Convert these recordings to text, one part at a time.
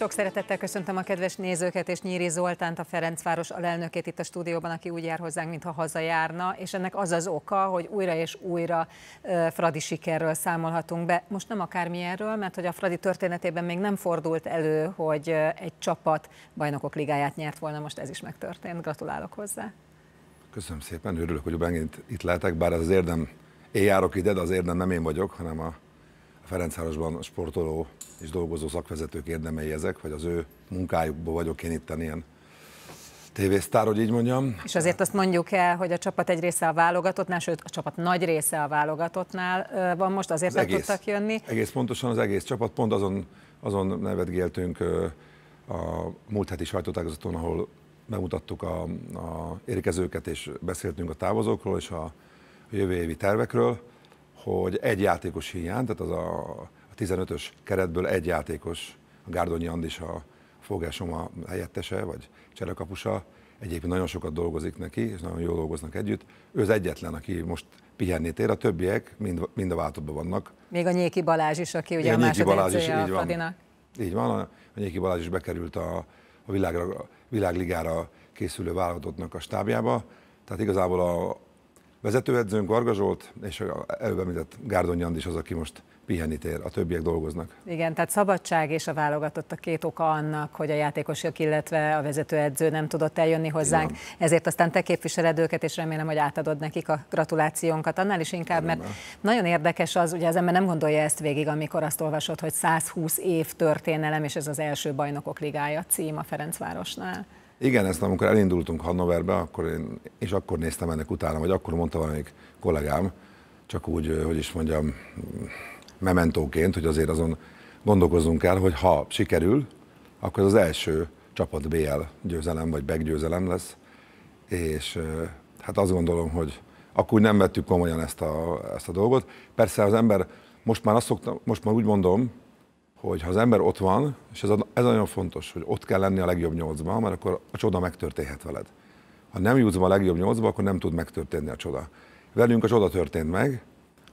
Sok szeretettel köszöntöm a kedves nézőket és Nyíri Zoltánt, a Ferencváros alelnökét itt a stúdióban, aki úgy jár hozzánk, mintha hazajárna, és ennek az az oka, hogy újra és újra uh, Fradi sikerről számolhatunk be. Most nem akármilyenről, mert hogy a Fradi történetében még nem fordult elő, hogy egy csapat bajnokok ligáját nyert volna, most ez is megtörtént. Gratulálok hozzá. Köszönöm szépen, örülök, hogy megint itt lehetek, bár az érdem, én járok ide, de az érdem nem én vagyok, hanem a Ferencvárosban sportoló és dolgozó szakvezetők érdemei ezek, vagy az ő munkájukból vagyok én itten ilyen tévésztár, hogy így mondjam. És azért azt mondjuk el, hogy a csapat egy része a válogatottnál, sőt a csapat nagy része a válogatottnál van most, azért az nem egész, tudtak jönni. Egész pontosan az egész csapat, pont azon, azon nevetgéltünk a múlt heti sajtótágazaton, ahol bemutattuk a, a érkezőket, és beszéltünk a távozókról és a jövő évi tervekről hogy egy játékos hiány, tehát az a 15-ös keretből egy játékos, a Gárdonyi Andis a fogásom a helyettese, vagy cserekapusa, egyébként nagyon sokat dolgozik neki, és nagyon jól dolgoznak együtt. Ő az egyetlen, aki most pihenni tér, a többiek mind, mind a váltóban vannak. Még a Nyéki Balázs is, aki ugye a, a második Balázs is, a így Van. Így van, a Nyéki Balázs is bekerült a, a világra, világligára készülő válogatottnak a stábjába, tehát igazából a, Vezetőedzőnk Varga Zsolt, és előbb említett Gárdony Andis az, aki most pihenni tér, a többiek dolgoznak. Igen, tehát szabadság és a válogatott a két oka annak, hogy a játékosok, illetve a vezetőedző nem tudott eljönni hozzánk. Igen. Ezért aztán te képviseled őket, és remélem, hogy átadod nekik a gratulációnkat. Annál is inkább, Örömmel. mert nagyon érdekes az, ugye az ember nem gondolja ezt végig, amikor azt olvasod, hogy 120 év történelem, és ez az első bajnokok ligája cím a Ferencvárosnál. Igen, ezt amikor elindultunk Hannoverbe, akkor én, és akkor néztem ennek utána, vagy akkor mondta valamelyik kollégám, csak úgy, hogy is mondjam, mm, mementóként, hogy azért azon gondolkozzunk el, hogy ha sikerül, akkor az első csapat BL győzelem, vagy meggyőzelem lesz, és hát azt gondolom, hogy akkor úgy nem vettük komolyan ezt a, ezt a dolgot. Persze az ember, most már, azt szokta, most már úgy mondom, hogy ha az ember ott van, és ez, a, ez nagyon fontos, hogy ott kell lenni a legjobb nyolcban, mert akkor a csoda megtörténhet veled. Ha nem jutsz be a legjobb nyolcba, akkor nem tud megtörténni a csoda. Velünk a csoda történt meg,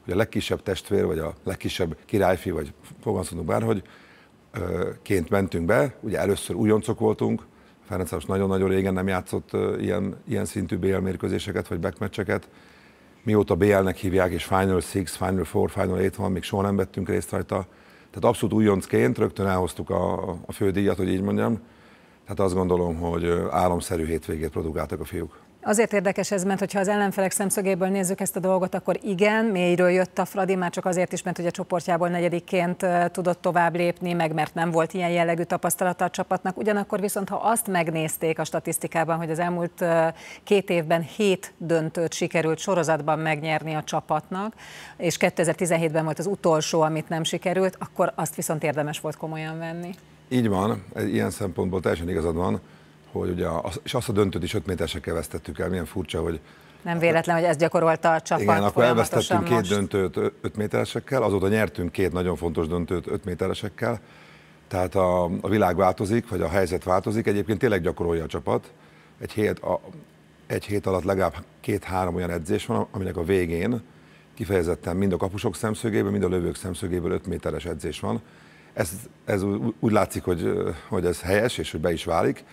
hogy a legkisebb testvér, vagy a legkisebb királyfi, vagy fogalmazhatunk bárhogy, ként mentünk be, ugye először újoncok voltunk, Ferenc nagyon-nagyon régen nem játszott ilyen, ilyen szintű BL mérkőzéseket, vagy backmatcheket. Mióta BL-nek hívják, és Final six, Final four, Final Eight van, még soha nem vettünk részt rajta tehát abszolút újoncként rögtön elhoztuk a, a fődíjat, hogy így mondjam. Tehát azt gondolom, hogy álomszerű hétvégét produkáltak a fiúk. Azért érdekes ez, mert hogyha az ellenfelek szemszögéből nézzük ezt a dolgot, akkor igen, mélyről jött a Fradi, már csak azért is, mert hogy a csoportjából negyedikként tudott tovább lépni, meg mert nem volt ilyen jellegű tapasztalata a csapatnak. Ugyanakkor viszont, ha azt megnézték a statisztikában, hogy az elmúlt két évben hét döntőt sikerült sorozatban megnyerni a csapatnak, és 2017-ben volt az utolsó, amit nem sikerült, akkor azt viszont érdemes volt komolyan venni. Így van, ilyen szempontból teljesen igazad van hogy ugye, a, és azt a döntőt is 5 méterre kevesztettük el, milyen furcsa, hogy nem véletlen, hogy ez gyakorolta a csapat. Igen, akkor elvesztettünk két döntőt 5 méteresekkel, azóta nyertünk két nagyon fontos döntőt 5 méteresekkel. Tehát a, a világ változik, vagy a helyzet változik. Egyébként tényleg gyakorolja a csapat. Egy hét, a, egy hét alatt legalább két-három olyan edzés van, aminek a végén kifejezetten mind a kapusok szemszögéből, mind a lövők szemszögéből 5 méteres edzés van. Ez, ez úgy látszik, hogy, hogy ez helyes, és hogy be is válik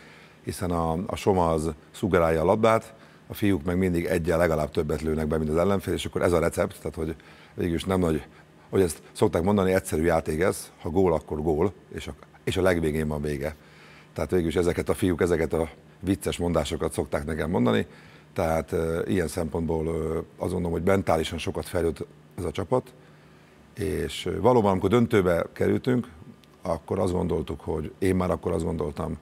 hiszen a, a Soma az szugerálja a labdát, a fiúk meg mindig egyen legalább többet lőnek be, mint az ellenfél, és akkor ez a recept, tehát hogy végül is nem nagy, hogy ezt szokták mondani, egyszerű játék ez, ha gól, akkor gól, és a, és a legvégén van vége. Tehát végül is ezeket a fiúk, ezeket a vicces mondásokat szokták nekem mondani, tehát e, ilyen szempontból e, azt gondolom, hogy mentálisan sokat fejlődött ez a csapat, és valóban, amikor döntőbe kerültünk, akkor azt gondoltuk, hogy én már akkor azt gondoltam,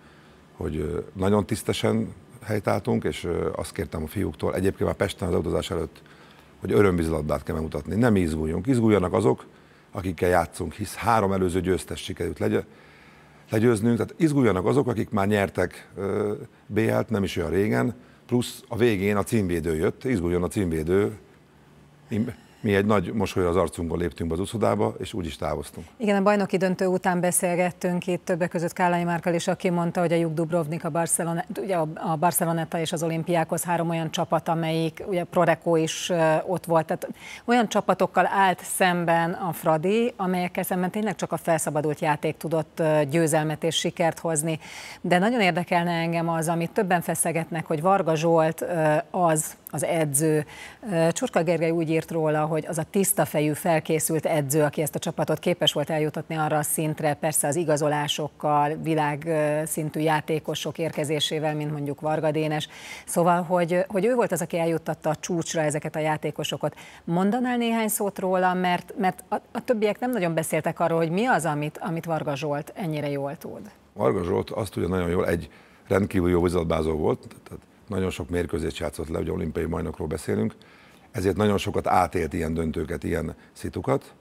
hogy nagyon tisztesen helytáltunk, és azt kértem a fiúktól, egyébként már Pesten az utazás előtt, hogy örömvizlabdát kell megmutatni. Nem izguljunk, izguljanak azok, akikkel játszunk, hisz három előző győztes sikerült legy- legyőznünk, tehát izguljanak azok, akik már nyertek BL-t, nem is olyan régen, plusz a végén a címvédő jött, izguljon a címvédő, mi egy nagy mosoly az arcunkon léptünk be az úszodába, és úgy is távoztunk. Igen, a bajnoki döntő után beszélgettünk itt többek között Kállai Márkal is, aki mondta, hogy a Juk Dubrovnik, a, Barcelona, ugye a Barcelonetta és az olimpiákhoz három olyan csapat, amelyik, ugye Proreco is ott volt, tehát olyan csapatokkal állt szemben a Fradi, amelyekkel szemben tényleg csak a felszabadult játék tudott győzelmet és sikert hozni. De nagyon érdekelne engem az, amit többen feszegetnek, hogy Varga Zsolt az, az edző. Csurka Gergely úgy írt róla, hogy az a tiszta fejű, felkészült edző, aki ezt a csapatot képes volt eljutatni arra a szintre, persze az igazolásokkal, világszintű játékosok érkezésével, mint mondjuk Varga Dénes. Szóval, hogy, hogy ő volt az, aki eljuttatta a csúcsra ezeket a játékosokat. Mondanál néhány szót róla, mert, mert a, a többiek nem nagyon beszéltek arról, hogy mi az, amit, amit Varga Zsolt ennyire jól tud. Varga Zsolt azt tudja nagyon jól, egy rendkívül jó vizetbázó volt, tehát nagyon sok mérkőzést játszott le, ugye olimpiai bajnokról beszélünk, ezért nagyon sokat átélt ilyen döntőket, ilyen szitukat,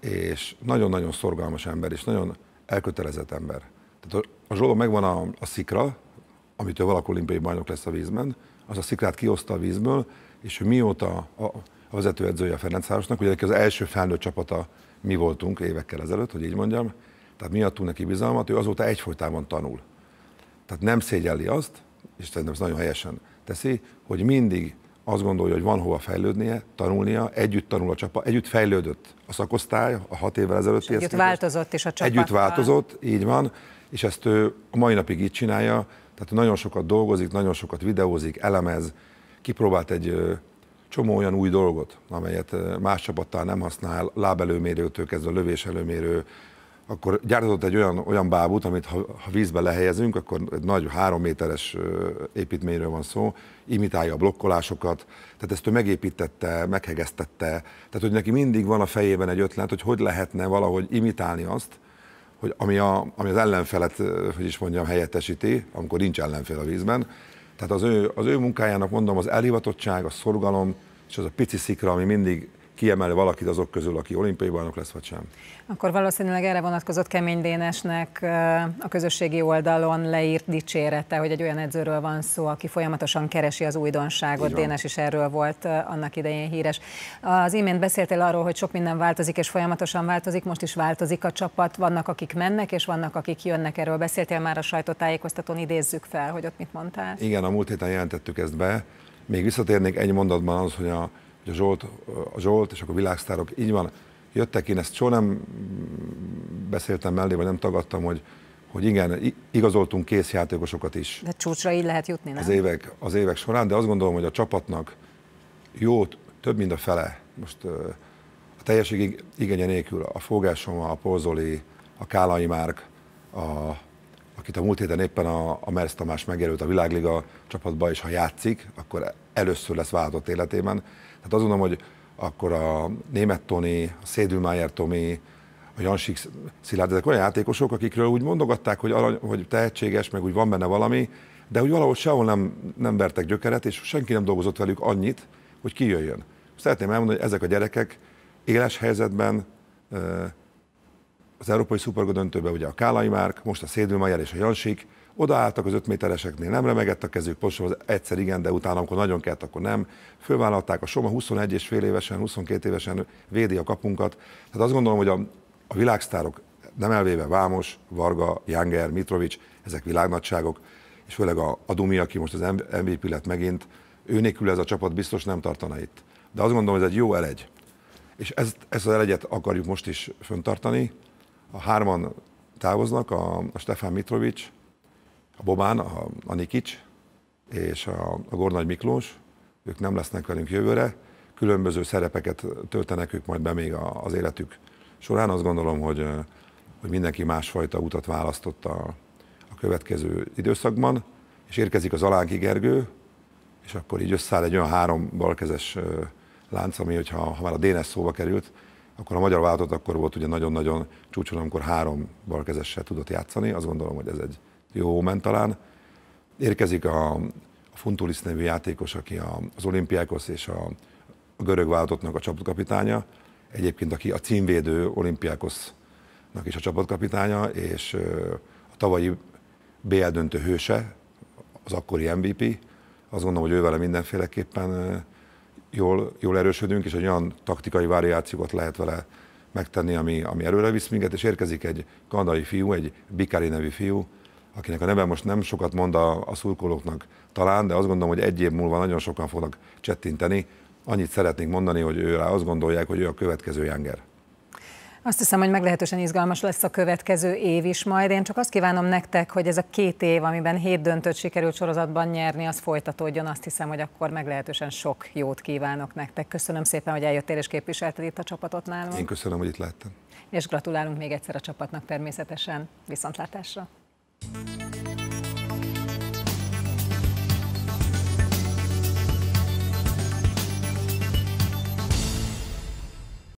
és nagyon-nagyon szorgalmas ember, és nagyon elkötelezett ember. Tehát a Zsoló megvan a, a szikra, amitől valaki olimpiai bajnok lesz a vízben, az a szikrát kioszta a vízből, és ő mióta a, a vezetőedzője a Ferencvárosnak, ugye az első felnőtt csapata mi voltunk évekkel ezelőtt, hogy így mondjam, tehát mi neki bizalmat, ő azóta egyfolytában tanul. Tehát nem szégyelli azt, és szerintem ez nagyon helyesen teszi, hogy mindig azt gondolja, hogy van hova fejlődnie, tanulnia, együtt tanul a csapat, együtt fejlődött a szakosztály a hat évvel ezelőtt. És együtt változott is a csapat. Együtt változott, így van, és ezt ő a mai napig így csinálja, tehát nagyon sokat dolgozik, nagyon sokat videózik, elemez, kipróbált egy csomó olyan új dolgot, amelyet más csapattal nem használ, lábelőmérőtől kezdve lövéselőmérő, akkor gyártott egy olyan, olyan bábút, amit ha, ha vízbe lehelyezünk, akkor egy nagy három méteres építményről van szó, imitálja a blokkolásokat, tehát ezt ő megépítette, meghegeztette, tehát hogy neki mindig van a fejében egy ötlet, hogy hogy lehetne valahogy imitálni azt, hogy ami, a, ami az ellenfelet, hogy is mondjam, helyettesíti, amikor nincs ellenfél a vízben. Tehát az ő, az ő munkájának mondom, az elhivatottság, a szorgalom, és az a pici szikra, ami mindig kiemel valakit azok közül, aki olimpiai bajnok lesz, vagy sem. Akkor valószínűleg erre vonatkozott Kemény Dénesnek a közösségi oldalon leírt dicsérete, hogy egy olyan edzőről van szó, aki folyamatosan keresi az újdonságot. Dénes is erről volt annak idején híres. Az imént beszéltél arról, hogy sok minden változik, és folyamatosan változik, most is változik a csapat. Vannak, akik mennek, és vannak, akik jönnek. Erről beszéltél már a sajtótájékoztatón, idézzük fel, hogy ott mit mondtál. Igen, a múlt héten jelentettük ezt be. Még visszatérnék egy mondatban az, hogy a hogy a Zsolt, a Zsolt és akkor világsztárok, így van, jöttek, én ezt soha nem beszéltem mellé, vagy nem tagadtam, hogy, hogy igen, igazoltunk kész játékosokat is. De csúcsra így lehet jutni, nem? Az évek, az évek során, de azt gondolom, hogy a csapatnak jó, több mint a fele, most a teljeség igénye nélkül, a fogásom, a Polzoli, a Kálai Márk, a, akit a múlt héten éppen a, a Mersz Tamás megjelölt a Világliga csapatba, és ha játszik, akkor először lesz váltott életében. Tehát azt gondolom, hogy akkor a német Tony, a Szédülmájer Tomi, a Jansik Szilárd, ezek olyan játékosok, akikről úgy mondogatták, hogy, arany, hogy tehetséges, meg úgy van benne valami, de úgy valahol sehol nem, nem vertek gyökeret, és senki nem dolgozott velük annyit, hogy kijöjjön. Szeretném elmondani, hogy ezek a gyerekek éles helyzetben az Európai Szuperga döntőben ugye a Kálai Márk, most a Szédülmájer és a Jansik, Odaálltak az öt métereseknél, nem remegett a kezük, Posóhoz egyszer igen, de utána, amikor nagyon kellett, akkor nem. Fővállalták a Soma 21 és fél évesen, 22 évesen védi a kapunkat. Tehát azt gondolom, hogy a, a világsztárok, nem elvéve Vámos, Varga, Janger, Mitrovics, ezek világnagyságok, és főleg a, a Dumi, aki most az MVP lett megint, ő nélkül ez a csapat biztos nem tartana itt. De azt gondolom, hogy ez egy jó elegy. És ezt, ezt az elegyet akarjuk most is föntartani. A hárman távoznak, a, a Stefan Mitrovics, a Bobán, a, a Nikics és a, a Gornagy Miklós, ők nem lesznek velünk jövőre, különböző szerepeket töltenek ők majd be még a, az életük során. Azt gondolom, hogy, hogy mindenki másfajta utat választott a, a következő időszakban, és érkezik az Alánki Gergő, és akkor így összeáll egy olyan három balkezes lánc, ami, hogyha, ha már a DNS szóba került, akkor a magyar váltott akkor volt ugye nagyon-nagyon csúcson, amikor három balkezessel tudott játszani. Azt gondolom, hogy ez egy, jó moment talán. Érkezik a, a Funtulis nevű játékos, aki a, az olimpiákhoz és a, a görög váltottnak a csapatkapitánya, egyébként aki a címvédő olimpiákosnak is a csapatkapitánya, és a tavalyi BL döntő hőse, az akkori MVP, azt gondolom, hogy vele mindenféleképpen jól, jól erősödünk, és egy olyan taktikai variációt lehet vele megtenni, ami, ami előre visz minket, és érkezik egy kanadai fiú, egy Bikari nevű fiú, akinek a neve most nem sokat mond a, a szurkolóknak talán, de azt gondolom, hogy egy év múlva nagyon sokan fognak csettinteni. Annyit szeretnénk mondani, hogy ő rá azt gondolják, hogy ő a következő Janger. Azt hiszem, hogy meglehetősen izgalmas lesz a következő év is majd. Én csak azt kívánom nektek, hogy ez a két év, amiben hét döntött sikerült sorozatban nyerni, az folytatódjon. Azt hiszem, hogy akkor meglehetősen sok jót kívánok nektek. Köszönöm szépen, hogy eljöttél és képviselted itt a csapatot nálunk. Én köszönöm, hogy itt láttam. És gratulálunk még egyszer a csapatnak természetesen. Viszontlátásra! Thank you.